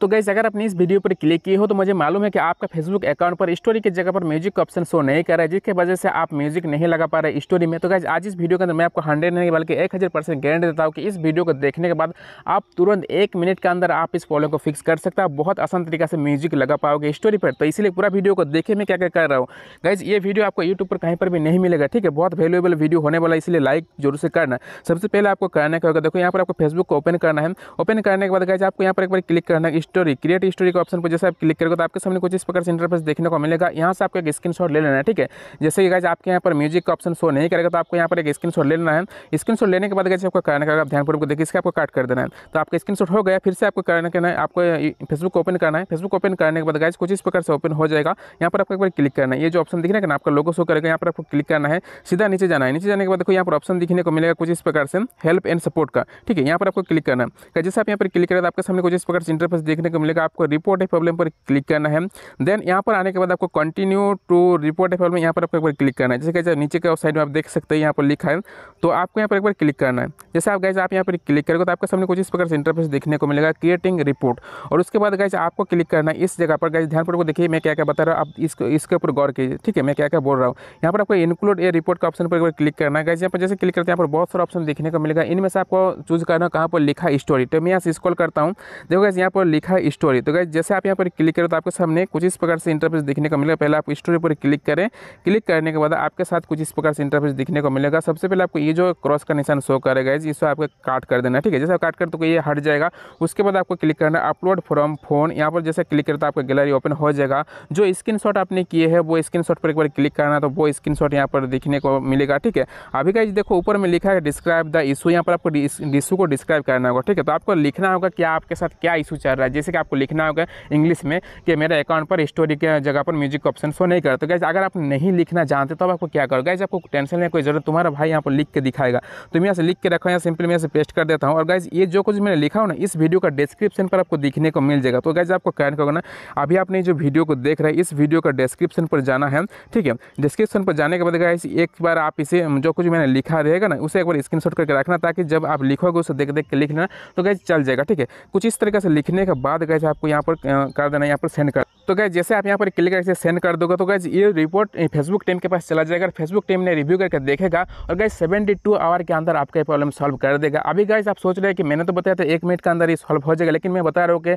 तो गैस अगर आपने इस वीडियो पर क्लिक किए हो तो मुझे मालूम है कि आपका फेसबुक अकाउंट पर स्टोरी की जगह पर म्यूजिक का ऑप्शन शो नहीं कर रहा है जिसके वजह से आप म्यूजिक नहीं लगा पा रहे स्टोरी में तो गैस आज इस वीडियो के अंदर मैं आपको हंड्रेड नहीं बल्कि एक हज़ार परसेंट गारंटी देता हूँ कि इस वीडियो को देखने के बाद आप तुरंत एक मिनट के अंदर आप इस प्रॉब्लम को फिक्स कर सकते हैं बहुत आसान तरीका से म्यूजिक लगा पाओगे स्टोरी पर तो इसलिए पूरा वीडियो को देखे मैं क्या क्या कर रहा हूँ गैस ये वीडियो आपको यूट्यूब पर कहीं पर भी नहीं मिलेगा ठीक है बहुत वैल्यूएबल वीडियो होने वाला इसलिए लाइक जरूर से करना सबसे पहले आपको करना क्या होगा देखो यहाँ पर आपको फेसबुक को ओपन करना है ओपन करने के बाद गैस आपको यहाँ पर एक बार क्लिक करना है स्टोरी क्रिएट स्टोरी के ऑप्शन पर जैसे आप क्लिक करेंगे तो आपके सामने कुछ इस प्रकार से इंटरफेस देखने को मिलेगा यहाँ से आपको एक स्क्रीन ले लेना है ठीक है जैसे कि गाइज आपके यहाँ पर म्यूजिक का ऑप्शन शो नहीं करेगा तो आपको यहाँ पर एक स्क्रीन ले लेना है स्क्रीन लेने के बाद गाइज आपको करना का आप ध्यानपूर्वक देखिए इसके आपको काट कर देना है तो आपका स्क्रीन हो गया फिर से आपको करना करना है आपको फेसबुक ओपन करना है फेसबुक ओपन करने के बाद गाइज कुछ इस प्रकार से ओपन हो जाएगा यहाँ पर आपको एक बार क्लिक करना है ये जो ऑप्शन दिख है ना आपका लोगो शो करेगा यहाँ पर आपको क्लिक करना है सीधा नीचे जाना है नीचे जाने के बाद देखो यहाँ पर ऑप्शन दिखने को मिलेगा कुछ इस प्रकार से हेल्प एंड सपोर्ट का ठीक है यहाँ पर आपको क्लिक करना है जैसे आप यहाँ पर क्लिक करें तो आपके सामने कुछ इस प्रकार से इंटरफेस देख देखने को मिलेगा आपको रिपोर्ट ए प्रॉब्लम पर क्लिक करना है देन यहाँ पर आने के बाद आपको continue to report a problem यहाँ पर आपको एक बार क्लिक करना है जैसे कैसे नीचे का साइड में आप देख सकते हैं यहाँ पर लिखा है तो आपको यहाँ पर एक बार क्लिक करना है जैसे आप गए आप यहाँ पर क्लिक करोगे तो आपके सामने कुछ इस प्रकार से इंटरफेस देखने को मिलेगा क्रिएटिंग रिपोर्ट और उसके बाद गए आपको क्लिक करना है इस जगह पर गए ध्यान पूर्वक देखिए मैं क्या क्या बता रहा हूँ आप इसको इसके ऊपर गौर कीजिए ठीक है मैं क्या क्या बोल रहा हूँ यहाँ पर आपको इंक्लूड ए रिपोर्ट का ऑप्शन पर एक बार क्लिक करना है गैस यहाँ पर जैसे क्लिक करते हैं यहाँ पर बहुत सारा ऑप्शन देखने को मिलेगा इनमें से आपको चूज करना कहाँ पर लिखा स्टोरी तो मैं यहाँ से स्कॉल करता हूँ देखो गए यहाँ पर लिखा लिखा है स्टोरी तो गाइज जैसे आप यहाँ पर क्लिक करें तो आपके सामने कुछ इस प्रकार से इंटरफेस दिखने को मिलेगा पहले आप स्टोरी पर क्लिक करें क्लिक करने के बाद आपके साथ कुछ इस प्रकार से इंटरफेस दिखने को मिलेगा सबसे पहले आपको ये जो क्रॉस का निशान शो करेगा गाइज इसको आपको काट कर देना ठीक है जैसे काट कर तो ये हट जाएगा उसके बाद आपको क्लिक करना अपलोड फ्रॉम फोन यहाँ पर जैसे क्लिक करें तो आपका गैलरी ओपन हो जाएगा जो स्क्रीन आपने किए है वो स्क्रीन पर एक बार क्लिक करना तो वो स्क्रीन शॉट पर दिखने को मिलेगा ठीक है अभी का देखो ऊपर में लिखा है डिस्क्राइब द इशू यहाँ पर आपको इशू को डिस्क्राइब करना होगा ठीक है तो आपको लिखना होगा कि आपके साथ क्या इशू चल रहा है जैसे कि आपको लिखना होगा इंग्लिश में कि मेरे अकाउंट पर स्टोरी के जगह पर म्यूजिक ऑप्शन शो नहीं करते गैस तो अगर आप नहीं लिखना जानते तो आपको क्या करो गैस आपको टेंशन लेने कोई जरूरत तुम्हारा भाई यहाँ पर लिख के दिखाएगा तुम तो यहाँ से लिख के रखो यहाँ सिंपली मैं यहाँ पेस्ट कर देता हूँ और गैस ये जो कुछ मैंने लिखा हो ना इस वीडियो का डिस्क्रिप्शन पर आपको दिखने को मिल जाएगा तो गैस आपको कैन करोगे ना अभी आपने जो वीडियो को देख रहे हैं इस वीडियो का डिस्क्रिप्शन पर जाना है ठीक है डिस्क्रिप्शन पर जाने के बाद गैस एक बार आप इसे जो कुछ मैंने लिखा रहेगा ना उसे एक बार स्क्रीन करके रखना ताकि जब आप लिखोगे उसे देख देख के लिखना तो गैस चल जाएगा ठीक है कुछ इस तरीके से लिखने के बाद गैस आपको यहाँ पर कर देना है यहाँ पर सेंड कर तो गैस जैसे आप यहाँ पर क्लिक करके सेंड कर दोगे तो गैस ये रिपोर्ट फेसबुक टीम के पास चला जाएगा फेसबुक टीम ने रिव्यू करके देखेगा और गैस सेवेंटी टू आवर के अंदर आपका प्रॉब्लम सॉल्व कर देगा अभी गैस आप सोच रहे हैं कि मैंने तो बताया था एक मिनट के अंदर ये सॉल्व हो जाएगा लेकिन मैं बता रहा हूँ कि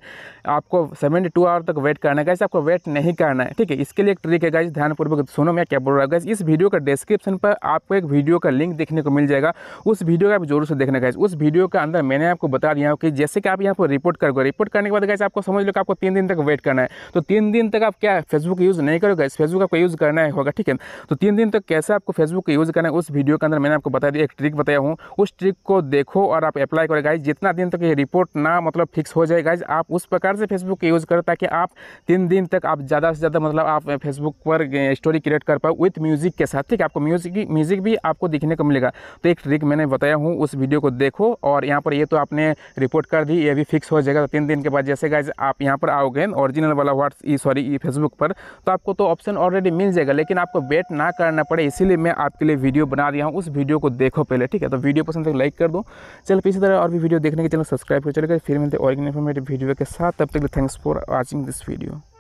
आपको सेवेंटी टू आवर तक वेट करना है गैस आपको वेट नहीं करना है ठीक है इसके लिए एक ट्रिक है गैस ध्यानपूर्वक सुनो मैं क्या बोल रहा हूँ गैस इस वीडियो का डिस्क्रिप्शन पर आपको एक वीडियो का लिंक देखने को मिल जाएगा उस वीडियो का आप जरूर से देखना गैस उस वीडियो के अंदर मैंने आपको बता दिया कि जैसे कि आप यहाँ पर रिपोर्ट करोगे रिपोर्ट करने के बाद गए आपको समझ लो कि आपको तीन दिन तक वेट करना है तो तीन दिन तक आप क्या फेसबुक यूज़ नहीं करोगे फेसबुक आपको यूज़ करना है होगा ठीक है तो तीन दिन तक कैसे आपको फेसबुक यूज़ करना है उस वीडियो के अंदर मैंने आपको बता दिया एक ट्रिक बताया हूँ उस ट्रिक को देखो और आप अप्लाई करोगे जितना दिन तक ये रिपोर्ट ना मतलब फिक्स हो जाएगा आप उस प्रकार से फेसबुक यूज़ करो ताकि आप तीन दिन तक आप ज़्यादा से ज़्यादा मतलब आप फेसबुक पर स्टोरी क्रिएट कर पाओ विथ म्यूज़िक के साथ ठीक है आपको म्यूज़िक म्यूज़िक भी आपको दिखने को मिलेगा तो एक ट्रिक मैंने बताया हूँ उस वीडियो को देखो और यहाँ पर ये तो आपने रिपोर्ट कर दी ये भी फिक्स हो जाएगा तो तीन दिन के बाद जैसे गाइज आप यहाँ पर आओगे ओरिजिनल वाला व्हाट्स सॉरी फेसबुक पर तो आपको तो ऑप्शन ऑलरेडी मिल जाएगा लेकिन आपको वेट ना करना पड़े इसीलिए मैं आपके लिए वीडियो बना रहा हूँ उस वीडियो को देखो पहले ठीक है तो वीडियो पसंद है लाइक तो कर दो चलो इसी तरह और भी वीडियो देखने के चैनल सब्सक्राइब कर चलेगा फिर मिलते और इन्फॉर्मेटिव वीडियो के साथ तब तक thanks for watching this video